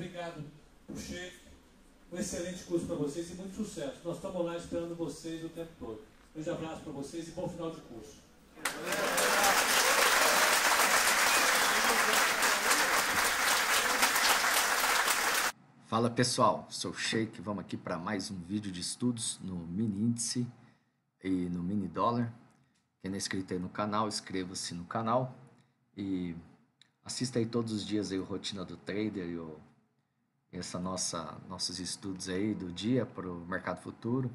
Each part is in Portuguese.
obrigado, o chefe. Um excelente curso para vocês e muito sucesso. Nós estamos lá esperando vocês o tempo todo. Um grande abraço para vocês e bom final de curso. Fala pessoal, sou o Sheik, vamos aqui para mais um vídeo de estudos no mini índice e no mini dólar. Quem não é inscrito aí no canal, inscreva-se no canal e assista aí todos os dias aí o Rotina do Trader e o essa nossa nossos estudos aí do dia para o mercado futuro,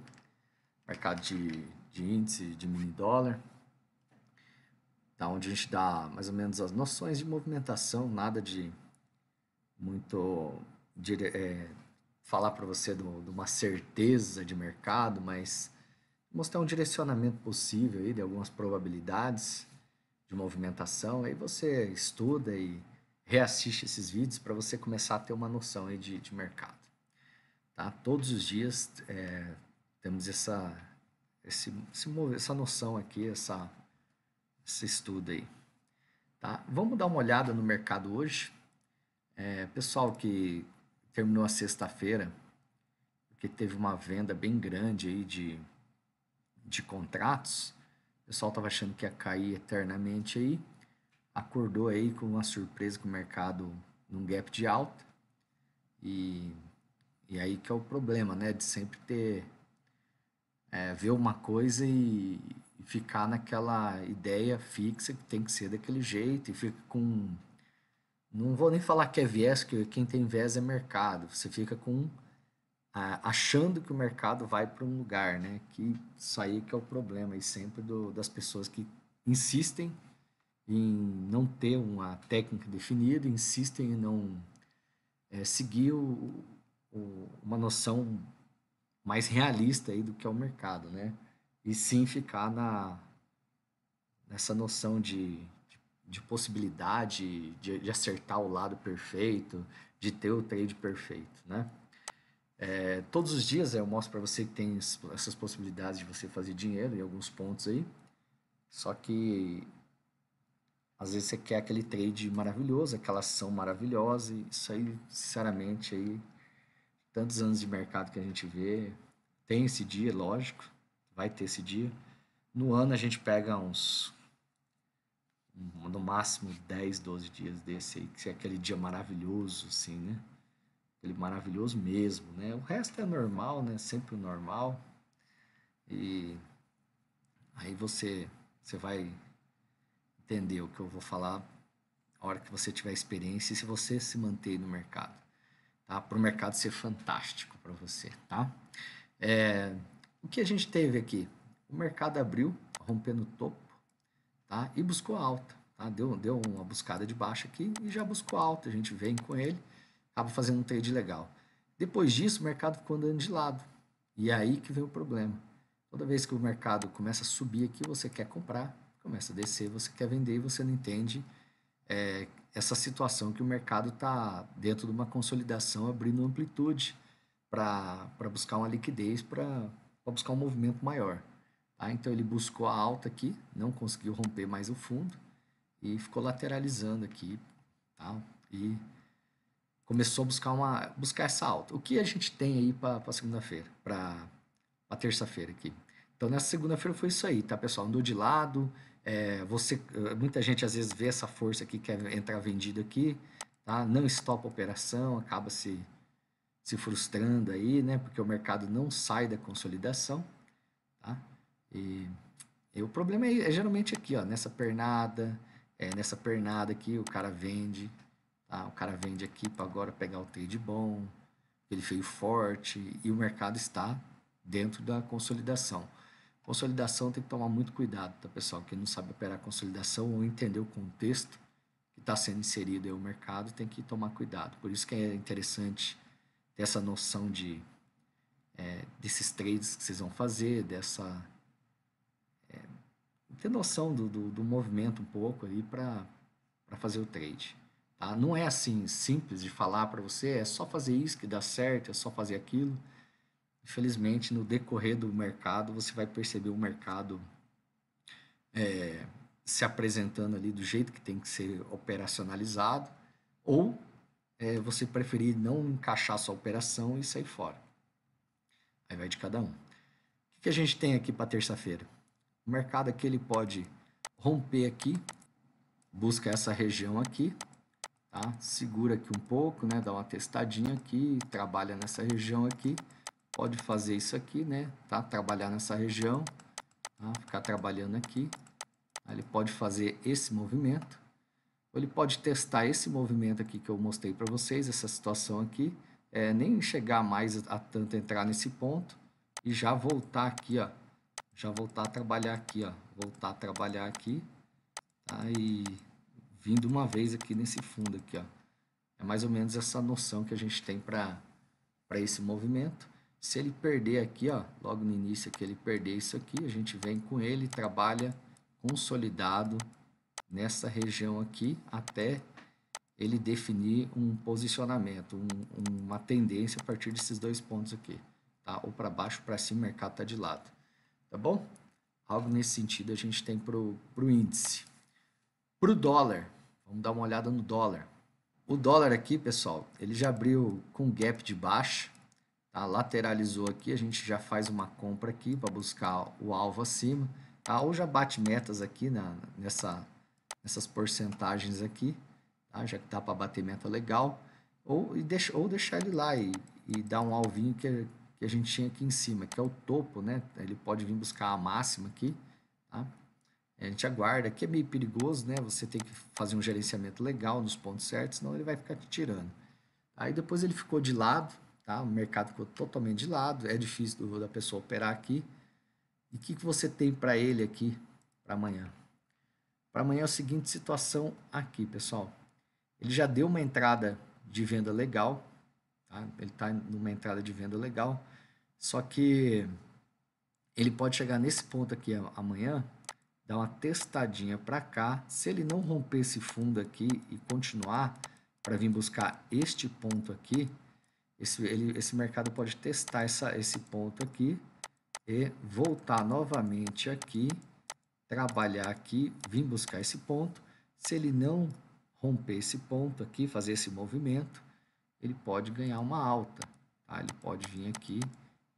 mercado de, de índice, de mini dólar, da onde a gente dá mais ou menos as noções de movimentação, nada de muito dire, é, falar para você de uma certeza de mercado, mas mostrar um direcionamento possível aí de algumas probabilidades de movimentação, aí você estuda e reassiste esses vídeos para você começar a ter uma noção aí de, de mercado. Tá? Todos os dias é, temos essa, esse, esse, essa noção aqui, essa, esse estudo aí. Tá? Vamos dar uma olhada no mercado hoje. É, pessoal que terminou a sexta-feira, porque teve uma venda bem grande aí de, de contratos, o pessoal estava achando que ia cair eternamente aí acordou aí com uma surpresa com o mercado num gap de alta. E, e aí que é o problema, né? De sempre ter. É, ver uma coisa e, e ficar naquela ideia fixa que tem que ser daquele jeito e fica com. Não vou nem falar que é viés, que quem tem viés é mercado. Você fica com. achando que o mercado vai para um lugar, né? Que isso aí que é o problema e sempre do, das pessoas que insistem em não ter uma técnica definida, insistem em não é, seguir o, o, uma noção mais realista aí do que é o mercado, né? E sim ficar na, nessa noção de, de, de possibilidade de, de, acertar o lado perfeito, de ter o trade perfeito, né? É, todos os dias eu mostro para você que tem essas possibilidades de você fazer dinheiro em alguns pontos aí, só que às vezes você quer aquele trade maravilhoso, aquela ação maravilhosa, e isso aí, sinceramente, aí, tantos anos de mercado que a gente vê, tem esse dia, lógico, vai ter esse dia. No ano a gente pega uns, no máximo 10, 12 dias desse aí, que é aquele dia maravilhoso, assim, né? Aquele maravilhoso mesmo, né? O resto é normal, né? Sempre o normal. E aí você, você vai entender o que eu vou falar a hora que você tiver experiência e se você se manter no mercado, tá? Para o mercado ser fantástico para você, tá? É, o que a gente teve aqui? O mercado abriu, rompendo o topo, tá? E buscou alta, tá? Deu, deu uma buscada de baixa aqui e já buscou alta. A gente vem com ele, acaba fazendo um trade legal. Depois disso, o mercado ficou andando de lado. E é aí que vem o problema. Toda vez que o mercado começa a subir aqui, você quer comprar, começa a descer, você quer vender e você não entende é, essa situação que o mercado está dentro de uma consolidação, abrindo amplitude para buscar uma liquidez, para buscar um movimento maior. Tá? Então ele buscou a alta aqui, não conseguiu romper mais o fundo e ficou lateralizando aqui. Tá? E começou a buscar, uma, buscar essa alta. O que a gente tem aí para segunda-feira, para terça-feira aqui? Então, nessa segunda-feira foi isso aí, tá, pessoal? Andou de lado, é, você, eh, muita gente às vezes vê essa força aqui, quer entrar vendido aqui, tá? não estopa a operação, acaba se, se frustrando aí, né? porque o mercado não sai da consolidação. Tá? E, e o problema é, é, geralmente aqui, ó, nessa pernada, é, nessa pernada aqui o cara vende, tá? o cara vende aqui para agora pegar o trade bom, ele veio forte e o mercado está dentro da consolidação. Consolidação tem que tomar muito cuidado, tá, pessoal? Quem não sabe operar consolidação ou entender o contexto que está sendo inserido aí no mercado tem que tomar cuidado. Por isso que é interessante ter essa noção de é, desses trades que vocês vão fazer, dessa é, ter noção do, do, do, movimento um pouco aí para fazer o trade. Tá? Não é assim simples de falar para você, é só fazer isso que dá certo, é só fazer aquilo Infelizmente, no decorrer do mercado, você vai perceber o mercado é, se apresentando ali do jeito que tem que ser operacionalizado, ou é, você preferir não encaixar sua operação e sair fora. Aí vai de cada um. O que a gente tem aqui para terça-feira? O mercado aqui ele pode romper aqui, busca essa região aqui, tá? segura aqui um pouco, né? dá uma testadinha aqui, trabalha nessa região aqui, pode fazer isso aqui, né? Tá? Trabalhar nessa região, tá? ficar trabalhando aqui. Ele pode fazer esse movimento. Ele pode testar esse movimento aqui que eu mostrei para vocês, essa situação aqui. É, nem chegar mais a tanto entrar nesse ponto. E já voltar aqui, ó. Já voltar a trabalhar aqui, ó. Voltar a trabalhar aqui. Tá? E vindo uma vez aqui nesse fundo aqui, ó. É mais ou menos essa noção que a gente tem para esse movimento. Se ele perder aqui, ó, logo no início que ele perder isso aqui, a gente vem com ele, trabalha consolidado nessa região aqui até ele definir um posicionamento, um, uma tendência a partir desses dois pontos aqui, tá? Ou para baixo, para cima, o mercado está de lado, tá bom? Algo nesse sentido a gente tem para o índice. Para o dólar, vamos dar uma olhada no dólar. O dólar aqui, pessoal, ele já abriu com gap de baixo, Tá? Lateralizou aqui, a gente já faz uma compra aqui para buscar o alvo acima. Tá? Ou já bate metas aqui na, nessa, nessas porcentagens aqui, tá? já que dá para bater meta legal. Ou, e deixa, ou deixar ele lá e, e dar um alvinho que, que a gente tinha aqui em cima, que é o topo, né? Ele pode vir buscar a máxima aqui, tá? A gente aguarda, aqui é meio perigoso, né? Você tem que fazer um gerenciamento legal nos pontos certos, senão ele vai ficar te tirando. Aí depois ele ficou de lado, Tá? O mercado ficou totalmente de lado, é difícil do, da pessoa operar aqui. E o que, que você tem para ele aqui para amanhã? Para amanhã é a seguinte situação aqui, pessoal. Ele já deu uma entrada de venda legal, tá? ele está numa entrada de venda legal, só que ele pode chegar nesse ponto aqui amanhã, dar uma testadinha para cá. Se ele não romper esse fundo aqui e continuar para vir buscar este ponto aqui, esse, ele, esse mercado pode testar essa, esse ponto aqui e voltar novamente aqui, trabalhar aqui, vir buscar esse ponto. Se ele não romper esse ponto aqui, fazer esse movimento, ele pode ganhar uma alta. Tá? Ele pode vir aqui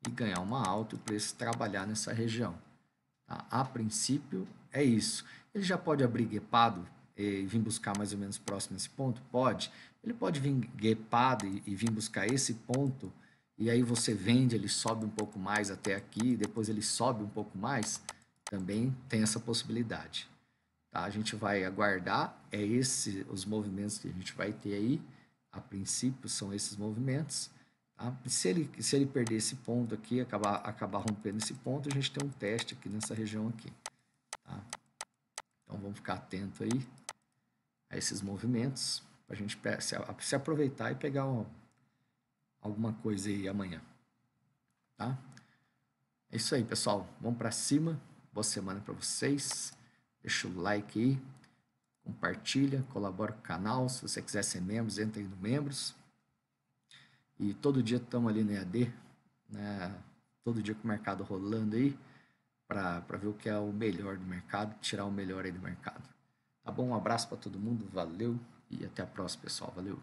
e ganhar uma alta e o preço trabalhar nessa região. Tá? A princípio, é isso. Ele já pode abrir guepado e vir buscar mais ou menos próximo a esse ponto? Pode. Ele pode vir guepado e, e vir buscar esse ponto, e aí você vende, ele sobe um pouco mais até aqui, depois ele sobe um pouco mais, também tem essa possibilidade. Tá? A gente vai aguardar, é esse os movimentos que a gente vai ter aí, a princípio são esses movimentos. Tá? Se, ele, se ele perder esse ponto aqui, acabar, acabar rompendo esse ponto, a gente tem um teste aqui nessa região aqui. Tá? Então vamos ficar atento aí a esses movimentos para a gente se aproveitar e pegar alguma coisa aí amanhã. Tá? É isso aí, pessoal. Vamos para cima. Boa semana para vocês. Deixa o like aí. Compartilha, colabora com o canal. Se você quiser ser membro, entra aí no Membros. E todo dia estamos ali no EAD, né? todo dia com o mercado rolando aí, para ver o que é o melhor do mercado, tirar o melhor aí do mercado. Tá bom? Um abraço para todo mundo, valeu! E até a próxima, pessoal. Valeu!